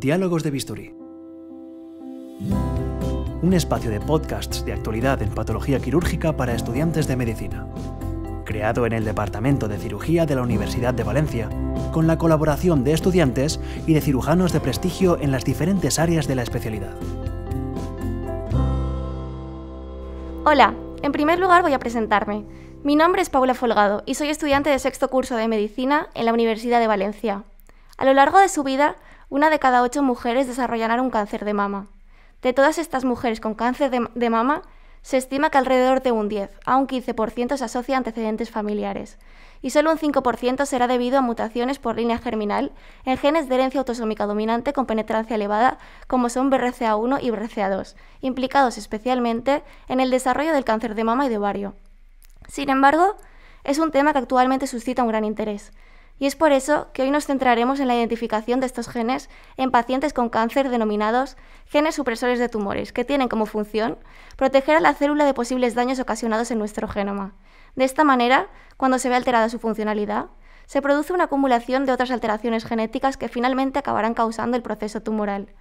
Diálogos de Bisturí. Un espacio de podcasts de actualidad en patología quirúrgica para estudiantes de medicina. Creado en el Departamento de Cirugía de la Universidad de Valencia, con la colaboración de estudiantes y de cirujanos de prestigio en las diferentes áreas de la especialidad. Hola, en primer lugar voy a presentarme. Mi nombre es Paula Folgado y soy estudiante de sexto curso de medicina en la Universidad de Valencia. A lo largo de su vida una de cada ocho mujeres desarrollará un cáncer de mama. De todas estas mujeres con cáncer de, mama, se estima que alrededor de un 10 a un 15% se asocia a antecedentes familiares y solo un 5% será debido a mutaciones por línea germinal en genes de herencia autosómica dominante con penetrancia elevada como son BRCA1 y BRCA2, implicados especialmente en el desarrollo del cáncer de mama y de ovario. Sin embargo, es un tema que actualmente suscita un gran interés, y es por eso que hoy nos centraremos en la identificación de estos genes en pacientes con cáncer denominados genes supresores de tumores, que tienen como función proteger a la célula de posibles daños ocasionados en nuestro genoma. De esta manera, cuando se ve alterada su funcionalidad, se produce una acumulación de otras alteraciones genéticas que finalmente acabarán causando el proceso tumoral.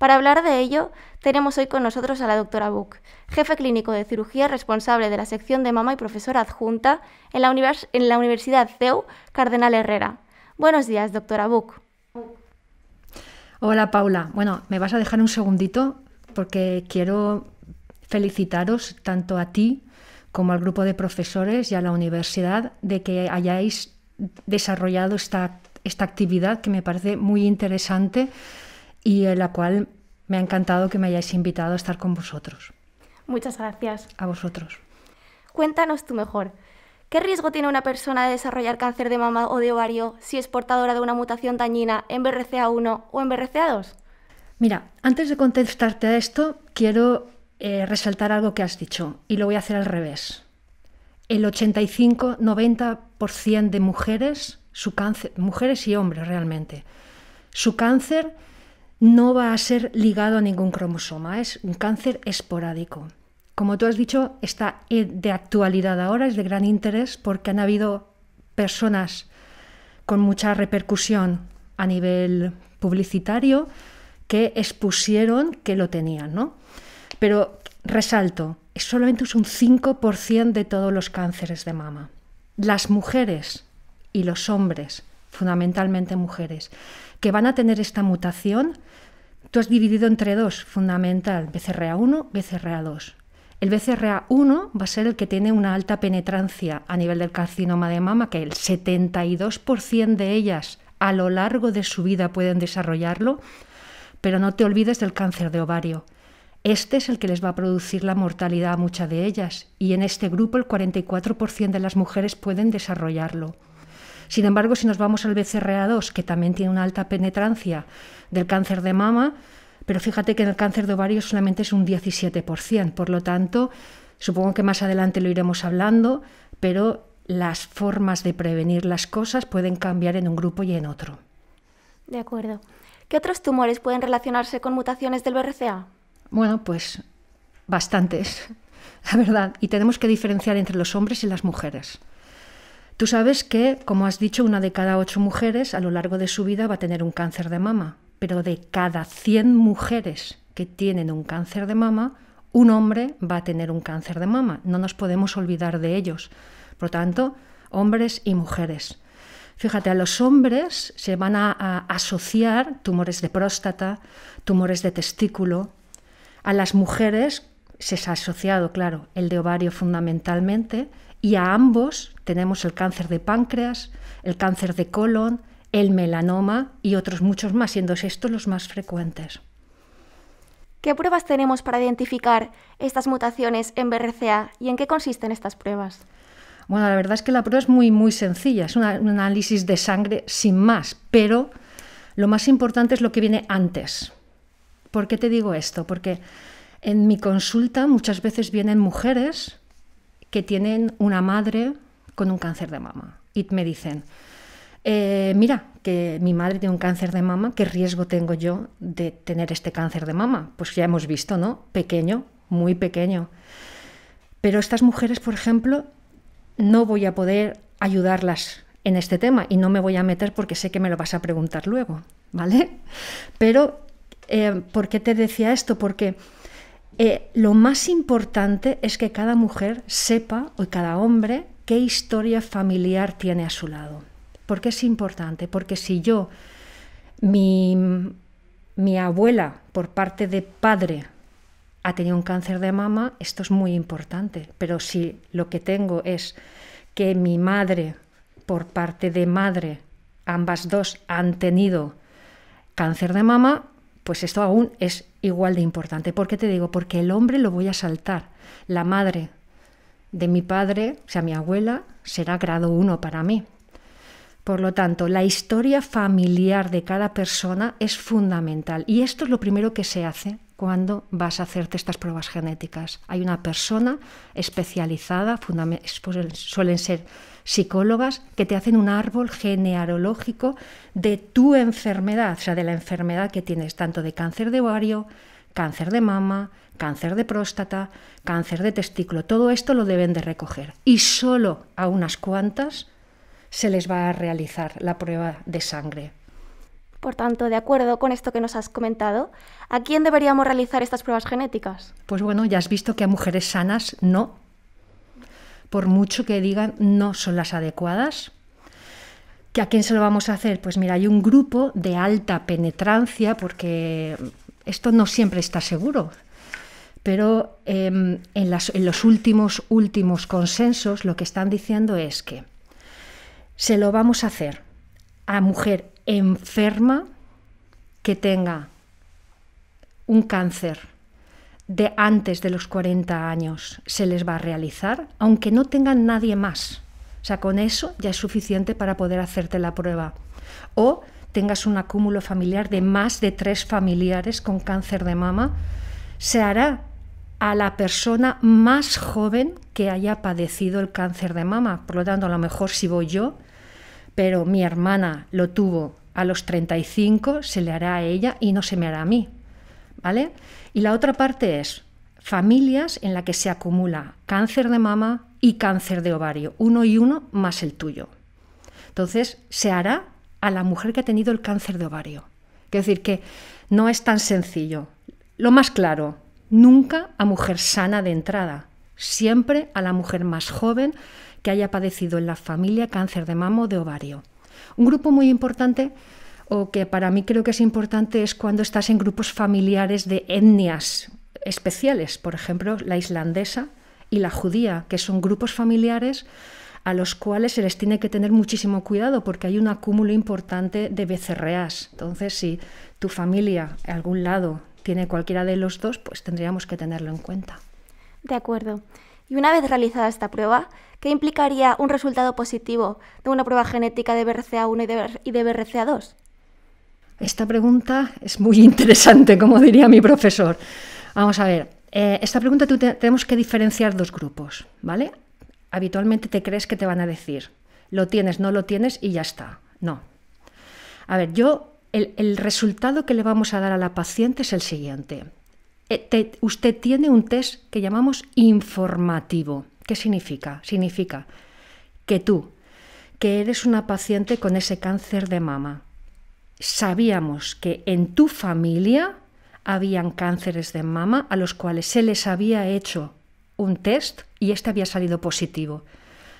Para hablar de ello, tenemos hoy con nosotros a la doctora Buck, jefe clínico de cirugía responsable de la sección de mama y profesora adjunta en la, Universidad CEU Cardenal Herrera. Buenos días, doctora Buck. Hola, Paula. Bueno, me vas a dejar un segundito porque quiero felicitaros tanto a ti como al grupo de profesores y a la universidad de que hayáis desarrollado esta, esta actividad que me parece muy interesante y en la cual me ha encantado que me hayáis invitado a estar con vosotros. Muchas gracias. A vosotros. Cuéntanos tú mejor. ¿Qué riesgo tiene una persona de desarrollar cáncer de mama o de ovario si es portadora de una mutación dañina en BRCA1 o en BRCA2? Mira, antes de contestarte a esto, quiero eh, resaltar algo que has dicho y lo voy a hacer al revés. El 85-90% de mujeres, su cáncer, mujeres y hombres realmente, su cáncer no va a ser ligado a ningún cromosoma, es un cáncer esporádico. Como tú has dicho, está e de actualidad ahora, es de gran interés porque han habido personas con mucha repercusión a nivel publicitario que expusieron que lo tenían, ¿no? Pero resalto, solamente es un 5% de todos los cánceres de mama. Las mujeres y los hombres fundamentalmente mujeres, que van a tener esta mutación. Tú has dividido entre dos, fundamental, BCRA1, BCRA2. El BCRA1 va a ser el que tiene una alta penetrancia a nivel del carcinoma de mama, que el 72% de ellas a lo largo de su vida pueden desarrollarlo, pero no te olvides del cáncer de ovario. Este es el que les va a producir la mortalidad a muchas de ellas y en este grupo el 44% de las mujeres pueden desarrollarlo. Sin embargo, si nos vamos al BCRA2, que también tiene una alta penetrancia del cáncer de mama, pero fíjate que en el cáncer de ovario solamente es un 17%, por lo tanto, supongo que más adelante lo iremos hablando, pero las formas de prevenir las cosas pueden cambiar en un grupo y en otro. De acuerdo. ¿Qué otros tumores pueden relacionarse con mutaciones del BRCA? Bueno, pues bastantes, la verdad. Y tenemos que diferenciar entre los hombres y las mujeres. Tú sabes que, como has dicho, una de cada ocho mujeres a lo largo de su vida va a tener un cáncer de mama, pero de cada 100 mujeres que tienen un cáncer de mama, un hombre va a tener un cáncer de mama. No nos podemos olvidar de ellos. Por lo tanto, hombres y mujeres. Fíjate, a los hombres se van a, a, asociar tumores de próstata, tumores de testículo. A las mujeres se ha asociado, claro, el de ovario fundamentalmente y a ambos tenemos el cáncer de páncreas, el cáncer de colon, el melanoma y otros muchos más, siendo estos los más frecuentes. ¿Qué pruebas tenemos para identificar estas mutaciones en BRCA y en qué consisten estas pruebas? Bueno, la verdad es que la prueba es muy, muy sencilla, es un análisis de sangre sin más, pero lo más importante es lo que viene antes. ¿Por qué te digo esto? Porque en mi consulta muchas veces vienen mujeres que tienen una madre con un cáncer de mama y me dicen, eh, mira, que mi madre tiene un cáncer de mama, ¿qué riesgo tengo yo de tener este cáncer de mama? Pues ya hemos visto, ¿no? Pequeño, muy pequeño. Pero estas mujeres, por ejemplo, no voy a poder ayudarlas en este tema y no me voy a meter porque sé que me lo vas a preguntar luego, ¿vale? Pero, eh, ¿por qué te decía esto? Porque eh, lo más importante es que cada mujer sepa, o cada hombre, qué historia familiar tiene a su lado. ¿Por qué es importante? Porque si yo, mi, mi abuela, por parte de padre, ha tenido un cáncer de mama, esto es muy importante. Pero si lo que tengo es que mi madre, por parte de madre, ambas dos han tenido cáncer de mama, pues esto aún es igual de importante. ¿Por qué te digo? Porque el hombre lo voy a saltar. La madre de mi padre, o sea, mi abuela, será grado 1 para mí. Por lo tanto, la historia familiar de cada persona es fundamental y esto es lo primero que se hace cuando vas a hacerte estas pruebas genéticas. Hay una persona especializada, pues, suelen ser psicólogas, que te hacen un árbol genealógico de tu enfermedad, o sea, de la enfermedad que tienes, tanto de cáncer de ovario, cáncer de mama, cáncer de próstata, cáncer de testículo. Todo esto lo deben de recoger. Y solo a unas cuantas se les va a realizar la prueba de sangre. Por tanto, de acuerdo con esto que nos has comentado, ¿a quién deberíamos realizar estas pruebas genéticas? Pues bueno, ya has visto que a mujeres sanas no, por mucho que digan no son las adecuadas. ¿Que ¿A quién se lo vamos a hacer? Pues mira, hay un grupo de alta penetrancia, porque esto no siempre está seguro, pero em, en, en los últimos, últimos consensos lo que están diciendo es que se lo vamos a hacer a mujer enferma que tenga un cáncer de antes de los 40 años se les va a realizar, aunque no tengan nadie más. O sea, con eso ya es suficiente para poder hacerte la prueba. O tengas un acúmulo familiar de más de tres familiares con cáncer de mama, se hará a la persona más joven que haya padecido el cáncer de mama. Por lo tanto, a lo mejor si voy yo, pero mi hermana lo tuvo a los 35, se le hará a ella y no se me hará a mí. ¿Vale? Y la otra parte es familias en la que se acumula cáncer de mama y cáncer de ovario, uno y uno más el tuyo. Entonces, se hará a la mujer que ha tenido el cáncer de ovario. Quiero decir que no es tan sencillo. Lo más claro, nunca a mujer sana de entrada, siempre a la mujer más joven que haya padecido en la familia cáncer de mama o de ovario. Un grupo muy importante o que para mí creo que es importante es cuando estás en grupos familiares de etnias especiales, por ejemplo, la islandesa y la judía, que son grupos familiares a los cuales se les tiene que tener muchísimo cuidado porque hay un acúmulo importante de becerreas. Entonces, si tu familia, en algún lado, tiene cualquiera de los dos, pues tendríamos que tenerlo en cuenta. De acuerdo. Y una vez realizada esta prueba, ¿qué implicaría un resultado positivo de una prueba genética de BRCA1 y de BRCA2? Esta pregunta es muy interesante, como diría mi profesor. Vamos a ver, eh, esta pregunta tenemos que diferenciar dos grupos, ¿vale? Habitualmente te crees que te van a decir, lo tienes, no lo tienes y ya está. No. A ver, yo, el resultado que le vamos a dar a la paciente es el siguiente. Eh, usted tiene un test que llamamos informativo. ¿Qué significa? Significa que tú, que eres una paciente con ese cáncer de mama, sabíamos que en tu familia habían cánceres de mama a los cuales se les había hecho un test y este había salido positivo.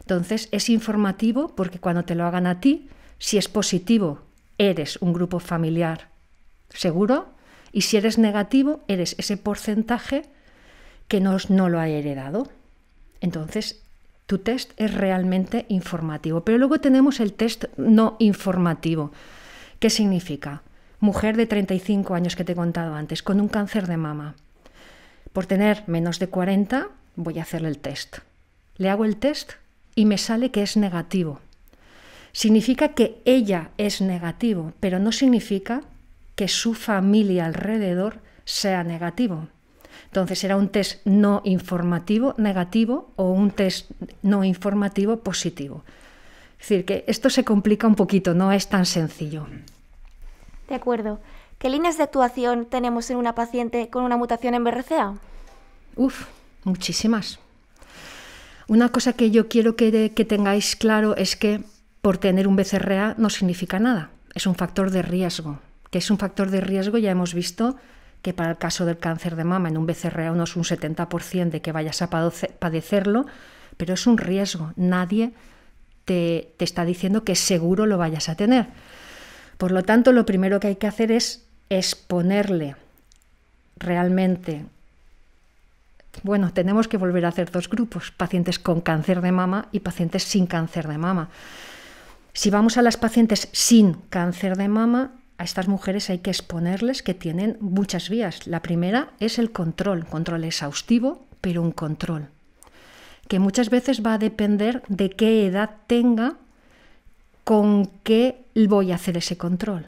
Entonces es informativo porque cuando te lo hagan a ti, si es positivo, eres un grupo familiar seguro y si eres negativo, eres ese porcentaje que no, no lo ha heredado. Entonces, tu test es realmente informativo. Pero luego tenemos el test no informativo. ¿Qué significa? Mujer de 35 años que te he contado antes, con un cáncer de mama. Por tener menos de 40, voy a hacerle el test. Le hago el test y me sale que es negativo. Significa que ella es negativo, pero no significa que su familia alrededor sea negativo. Entonces será un test no informativo negativo o un test no informativo positivo. Es decir, que esto se complica un poquito, no es tan sencillo. De acuerdo. ¿Qué líneas de actuación tenemos en una paciente con una mutación en BRCA? Uf, muchísimas. Una cosa que yo quiero que, tengáis claro es que por tener un BCRA no significa nada, es un factor de riesgo que es un factor de riesgo, ya hemos visto que para el caso del cáncer de mama en un BCRA no es un 70% de que vayas a padecerlo, pero es un riesgo. Nadie te, te, está diciendo que seguro lo vayas a tener. Por lo tanto, lo primero que hay que hacer es exponerle realmente. Bueno, tenemos que volver a hacer dos grupos, pacientes con cáncer de mama y pacientes sin cáncer de mama. Si vamos a las pacientes sin cáncer de mama, a estas mujeres hay que exponerles que tienen muchas vías. La primera es el control, control exhaustivo, pero un control, que muchas veces va a depender de qué edad tenga, con qué voy a hacer ese control.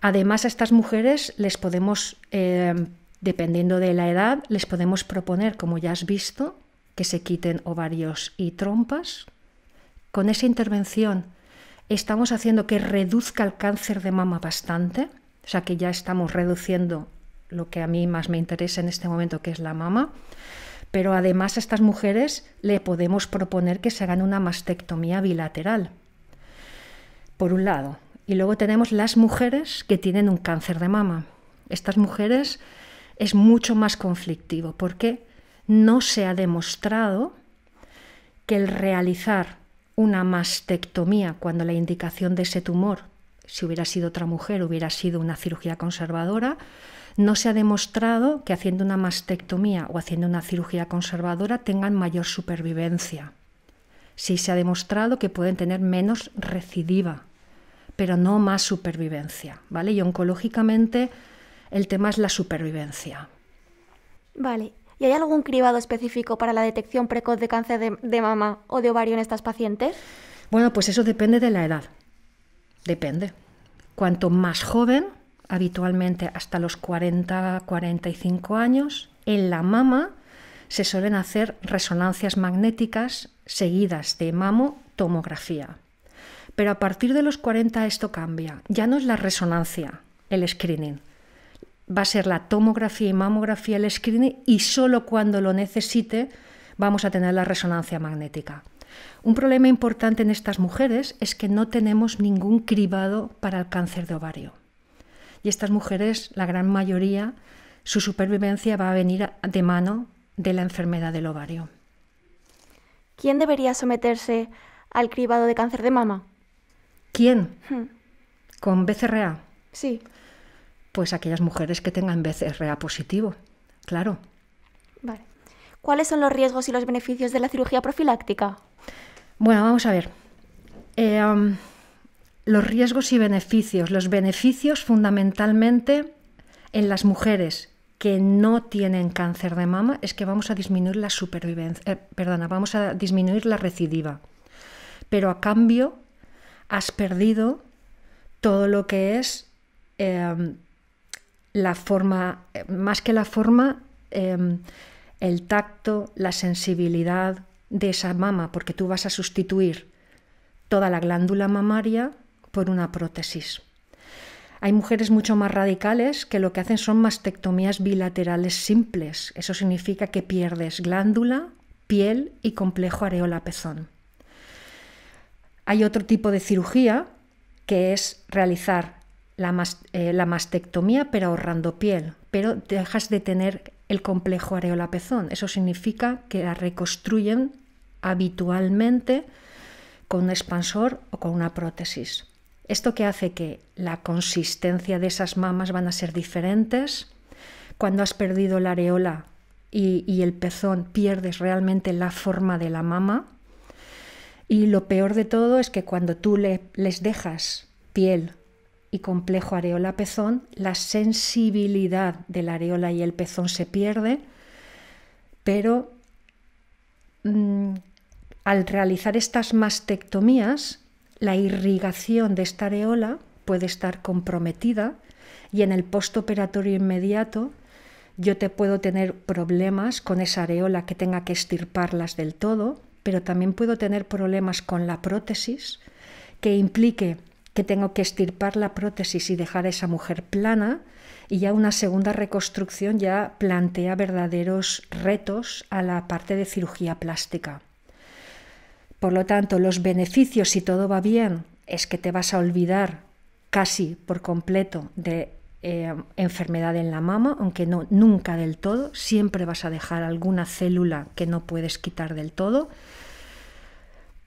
Además, a estas mujeres les podemos, eh, dependiendo de la edad, les podemos proponer, como ya has visto, que se quiten ovarios y trompas. Con esa intervención, estamos haciendo que reduzca el cáncer de mama bastante, o sea que ya estamos reduciendo lo que a mí más me interesa en este momento, que es la mama, pero además a estas mujeres le podemos proponer que se hagan una mastectomía bilateral, por un lado. Y luego tenemos las mujeres que tienen un cáncer de mama. Estas mujeres es mucho más conflictivo porque no se ha demostrado que el realizar una mastectomía cuando la indicación de ese tumor, si hubiera sido otra mujer, hubiera sido una cirugía conservadora. No se ha demostrado que haciendo una mastectomía o haciendo una cirugía conservadora tengan mayor supervivencia. Sí se ha demostrado que pueden tener menos recidiva, pero no más supervivencia, ¿vale? Y oncológicamente el tema es la supervivencia. Vale, ¿Y hay algún cribado específico para la detección precoz de cáncer de, mama o de ovario en estas pacientes? Bueno, pues eso depende de la edad. Depende. Cuanto más joven, habitualmente hasta los 40, 45 años, en la mama se suelen hacer resonancias magnéticas seguidas de mamotomografía. Pero a partir de los 40 esto cambia. Ya no es la resonancia el screening, va a ser la tomografía y mamografía el screening y solo cuando lo necesite vamos a tener la resonancia magnética. Un problema importante en estas mujeres es que no tenemos ningún cribado para el cáncer de ovario. Y estas mujeres, la gran mayoría, su supervivencia va a venir de mano de la enfermedad del ovario. ¿Quién debería someterse al cribado de cáncer de mama? ¿Quién? Hmm. ¿Con BCRA? Sí. Pues aquellas mujeres que tengan BCRA positivo, claro. ¿Cuáles son los riesgos y los beneficios de la cirugía profiláctica? Bueno, vamos a ver. Eh, los riesgos y beneficios. Los beneficios fundamentalmente en las mujeres que no tienen cáncer de mama es que vamos a disminuir la supervivencia, eh, perdona, vamos a disminuir la recidiva. Pero a cambio has perdido todo lo que es em, la forma, eh, más que la forma, em, el tacto, la sensibilidad de esa mama, porque tú vas a sustituir toda la glándula mamaria por una prótesis. Hay mujeres mucho más radicales que lo que hacen son mastectomías bilaterales simples. Eso significa que pierdes glándula, piel y complejo areola-pezón. Hay otro tipo de cirugía que es realizar eh, la, mastectomía, pero ahorrando piel, pero dejas de tener el complejo areola-pezón. Eso significa que la reconstruyen habitualmente con un expansor o con una prótesis. Esto que hace que la consistencia de esas mamas van a ser diferentes. Cuando has perdido la areola y, el pezón, pierdes realmente la forma de la mama. Y lo peor de todo es que cuando tú les dejas piel y complejo areola-pezón, la sensibilidad de la areola y el pezón se pierde, pero mm, al realizar estas mastectomías, la irrigación de esta areola puede estar comprometida y en el postoperatorio inmediato yo te puedo tener problemas con esa areola que tenga que estirparlas del todo, pero también puedo tener problemas con la prótesis que implique que tengo que estirpar la prótesis y dejar a esa mujer plana, y ya una segunda reconstrucción ya plantea verdaderos retos a la parte de cirugía plástica. Por lo tanto, los beneficios, si todo va bien, es que te vas a olvidar casi por completo de eh, enfermedad en la mama, aunque no nunca del todo, siempre vas a dejar alguna célula que no puedes quitar del todo.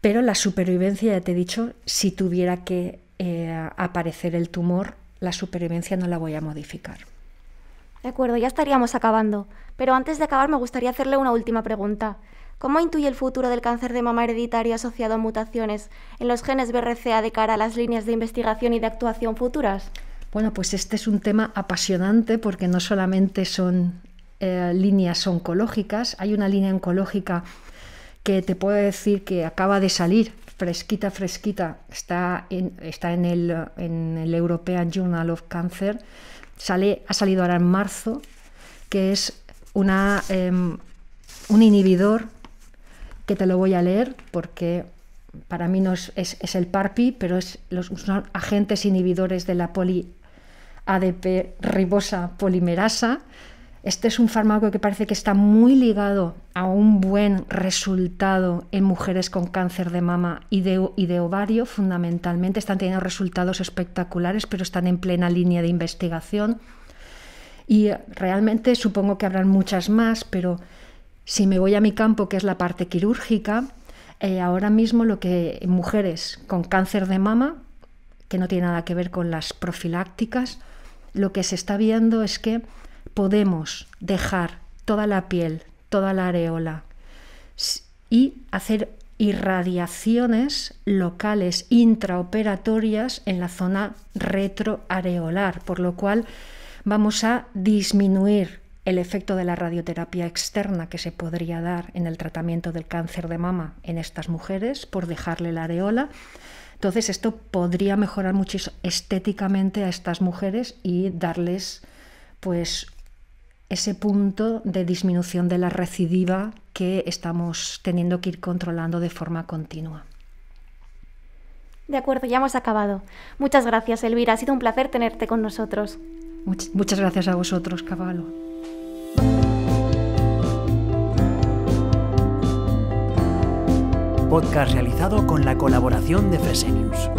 Pero la supervivencia, ya te he dicho, si tuviera que eh, aparecer el tumor, la supervivencia no la voy a modificar. De acuerdo, ya estaríamos acabando, pero antes de acabar me gustaría hacerle una última pregunta. ¿Cómo intuye el futuro del cáncer de mama hereditario asociado a mutaciones en los genes BRCA de cara a las líneas de investigación y de actuación futuras? Bueno, pues este es un tema apasionante porque no solamente son eh, líneas oncológicas, hay una línea oncológica que te puedo decir que acaba de salir fresquita, fresquita, está en, está en, el, en el European Journal of Cancer, sale, ha salido ahora en marzo, que es una, em, un inhibidor que te lo voy a leer porque para mí no es, el PARPI, pero es los, son agentes inhibidores de la poli ADP ribosa polimerasa, este es un fármaco que parece que está muy ligado a un buen resultado en mujeres con cáncer de mama y de, ovario, fundamentalmente. Están teniendo resultados espectaculares, pero están en plena línea de investigación. Y realmente supongo que habrán muchas más, pero si me voy a mi campo, que es la parte quirúrgica, eh, ahora mismo lo que mujeres con cáncer de mama, que no tiene nada que ver con las profilácticas, lo que se está viendo es que podemos dejar toda la piel, toda la areola y hacer irradiaciones locales intraoperatorias en la zona retroareolar, por lo cual vamos a disminuir el efecto de la radioterapia externa que se podría dar en el tratamiento del cáncer de mama en estas mujeres por dejarle la areola. Entonces esto podría mejorar muchísimo estéticamente a estas mujeres y darles pues ese punto de disminución de la recidiva que estamos teniendo que ir controlando de forma continua. De acuerdo, ya hemos acabado. Muchas gracias, Elvira. Ha sido un placer tenerte con nosotros. muchas gracias a vosotros, Caballo. Podcast realizado con la colaboración de Fresenius.